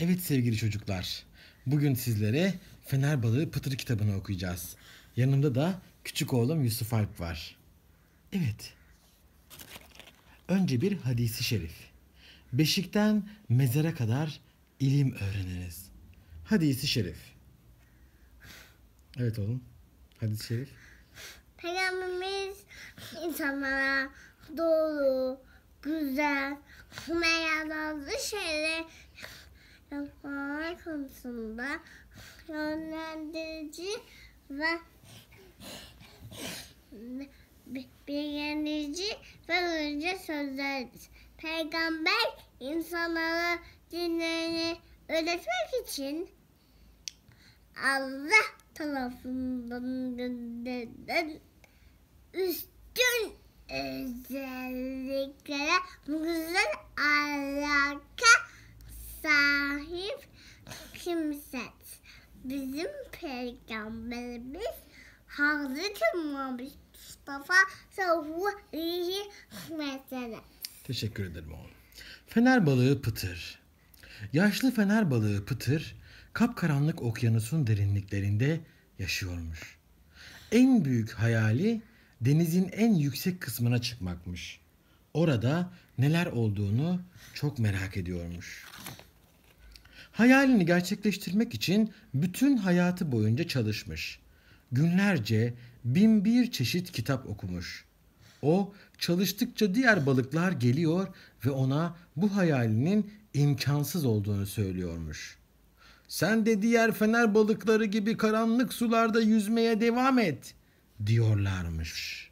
Evet sevgili çocuklar, bugün sizlere Fener Balığı Pıtır kitabını okuyacağız. Yanımda da küçük oğlum Yusuf Alp var. Evet. Önce bir hadisi şerif. Beşikten mezara kadar ilim öğreniriz. Hadisi şerif. Evet oğlum. hadisi şerif. Peygamberimiz insanlara doğru, güzel, meyazlı şeyleri yapmalar konusunda yönlendirici ve bilgilendirici ve önce sözleridir. Peygamber insanlara dinlerini öğretmek için Allah tarafından gönderilen üstün özelliklere bu güzel alaka sahip kimse. Bizim peygamberimiz Hazreti Mustafa sallallahu aleyhi ve sellem. Teşekkür ederim oğlum. Fener balığı Pıtır. Yaşlı fener balığı Pıtır, kapkaranlık okyanusun derinliklerinde yaşıyormuş. En büyük hayali denizin en yüksek kısmına çıkmakmış. Orada neler olduğunu çok merak ediyormuş. Hayalini gerçekleştirmek için bütün hayatı boyunca çalışmış. Günlerce bin bir çeşit kitap okumuş. O çalıştıkça diğer balıklar geliyor ve ona bu hayalinin imkansız olduğunu söylüyormuş. Sen de diğer fener balıkları gibi karanlık sularda yüzmeye devam et diyorlarmış.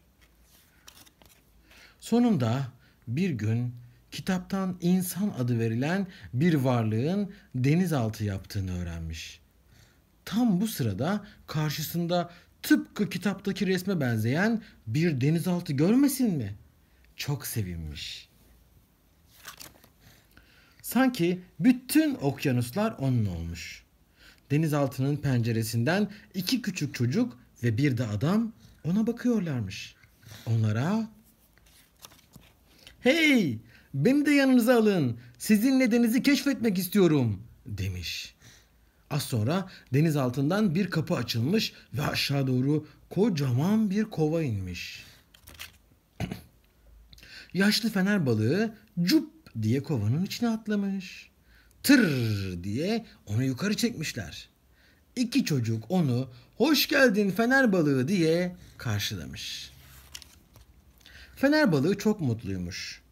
Sonunda bir gün kitaptan insan adı verilen bir varlığın denizaltı yaptığını öğrenmiş. Tam bu sırada karşısında tıpkı kitaptaki resme benzeyen bir denizaltı görmesin mi? Çok sevinmiş. Sanki bütün okyanuslar onun olmuş. Denizaltının penceresinden iki küçük çocuk ve bir de adam ona bakıyorlarmış. Onlara "Hey, Beni de yanınıza alın. Sizin denizi keşfetmek istiyorum." demiş. Az sonra deniz altından bir kapı açılmış ve aşağı doğru kocaman bir kova inmiş. Yaşlı fener balığı cup diye kovanın içine atlamış. Tır diye onu yukarı çekmişler. İki çocuk onu hoş geldin fener balığı diye karşılamış. Fener balığı çok mutluymuş.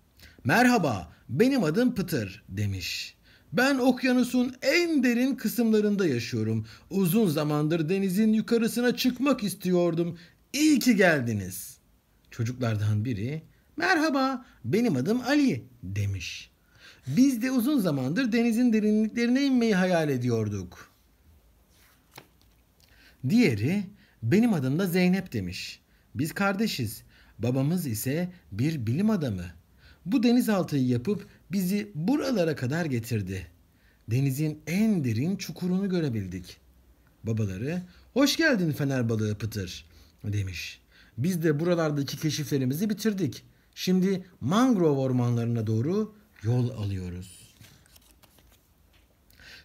Merhaba, benim adım Pıtır demiş. Ben okyanusun en derin kısımlarında yaşıyorum. Uzun zamandır denizin yukarısına çıkmak istiyordum. İyi ki geldiniz. Çocuklardan biri merhaba benim adım Ali demiş. Biz de uzun zamandır denizin derinliklerine inmeyi hayal ediyorduk. Diğeri benim adım da Zeynep demiş. Biz kardeşiz. Babamız ise bir bilim adamı. Bu denizaltıyı yapıp bizi buralara kadar getirdi. Denizin en derin çukurunu görebildik. Babaları, hoş geldin fener balığı Pıtır demiş. Biz de buralardaki keşiflerimizi bitirdik. Şimdi mangrove ormanlarına doğru yol alıyoruz.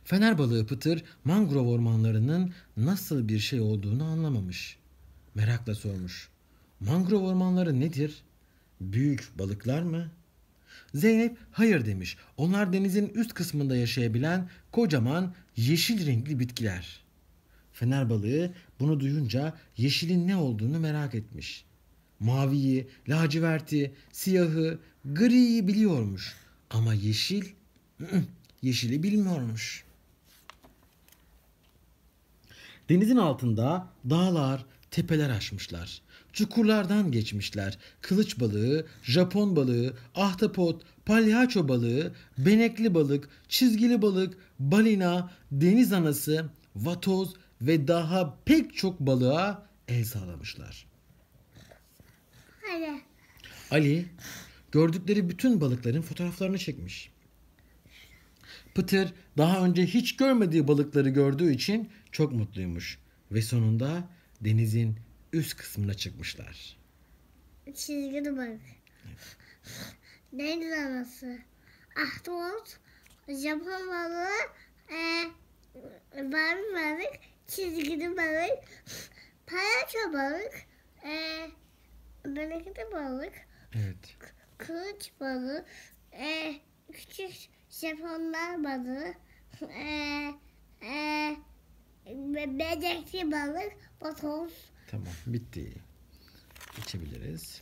Fener balığı Pıtır mangrove ormanlarının nasıl bir şey olduğunu anlamamış. Merakla sormuş. Mangrove ormanları nedir? Büyük balıklar mı? Zeynep hayır demiş. Onlar denizin üst kısmında yaşayabilen kocaman yeşil renkli bitkiler. Fener balığı bunu duyunca yeşilin ne olduğunu merak etmiş. Maviyi, laciverti, siyahı, griyi biliyormuş. Ama yeşil, yeşili bilmiyormuş. Denizin altında dağlar, tepeler aşmışlar. Çukurlardan geçmişler. Kılıç balığı, Japon balığı, ahtapot, palyaço balığı, benekli balık, çizgili balık, balina, deniz anası, vatoz ve daha pek çok balığa el sağlamışlar. Ali. Ali gördükleri bütün balıkların fotoğraflarını çekmiş. Pıtır daha önce hiç görmediği balıkları gördüğü için çok mutluymuş ve sonunda denizin üst kısmına çıkmışlar. Çizgili bak. Deniz anası. Ahtapot, Japon balığı, e, mavi balık, çizgili balık, paraço balık, e, bereketli balık, evet. kılıç balığı, e, küçük Japonlar balığı, e, e, benekli balık, botoz, Tamam bitti. İçebiliriz.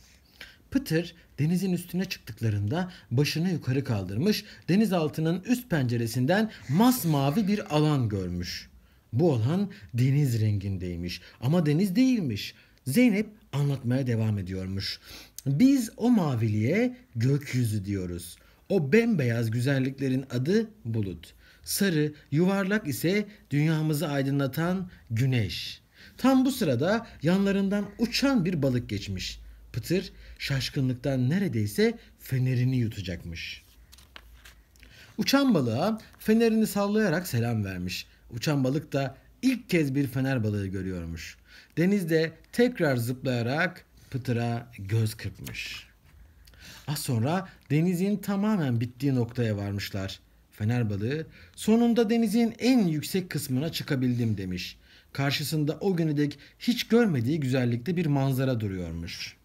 Pıtır denizin üstüne çıktıklarında başını yukarı kaldırmış, denizaltının üst penceresinden masmavi bir alan görmüş. Bu alan deniz rengindeymiş ama deniz değilmiş. Zeynep anlatmaya devam ediyormuş. Biz o maviliğe gökyüzü diyoruz. O bembeyaz güzelliklerin adı bulut. Sarı, yuvarlak ise dünyamızı aydınlatan güneş.'' Tam bu sırada yanlarından uçan bir balık geçmiş. Pıtır şaşkınlıktan neredeyse fenerini yutacakmış. Uçan balığa fenerini sallayarak selam vermiş. Uçan balık da ilk kez bir fener balığı görüyormuş. Denizde tekrar zıplayarak Pıtır'a göz kırpmış. Az sonra denizin tamamen bittiği noktaya varmışlar. Fener balığı sonunda denizin en yüksek kısmına çıkabildim demiş. Karşısında o güne dek hiç görmediği güzellikte bir manzara duruyormuş.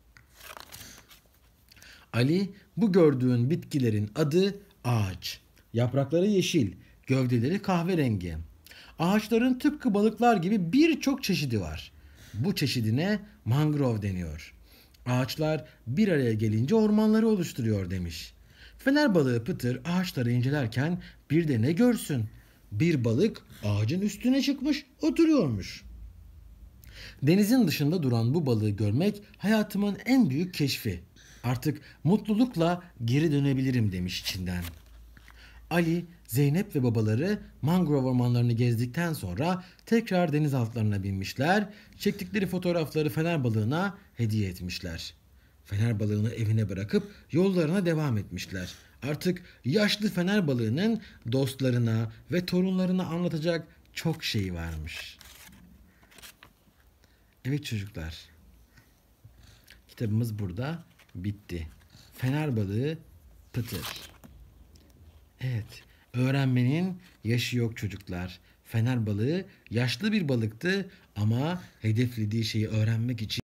Ali bu gördüğün bitkilerin adı ağaç. Yaprakları yeşil, gövdeleri kahverengi. Ağaçların tıpkı balıklar gibi birçok çeşidi var. Bu çeşidine mangrove deniyor. Ağaçlar bir araya gelince ormanları oluşturuyor demiş. Fener balığı Pıtır ağaçları incelerken bir de ne görsün? Bir balık ağacın üstüne çıkmış, oturuyormuş. Denizin dışında duran bu balığı görmek hayatımın en büyük keşfi. Artık mutlulukla geri dönebilirim demiş içinden. Ali, Zeynep ve babaları mangrove ormanlarını gezdikten sonra tekrar deniz altlarına binmişler, çektikleri fotoğrafları fener balığına hediye etmişler.'' Fener balığını evine bırakıp yollarına devam etmişler. Artık yaşlı fener balığının dostlarına ve torunlarına anlatacak çok şey varmış. Evet çocuklar. Kitabımız burada bitti. Fener balığı pıtır. Evet. Öğrenmenin yaşı yok çocuklar. Fener balığı yaşlı bir balıktı ama hedeflediği şeyi öğrenmek için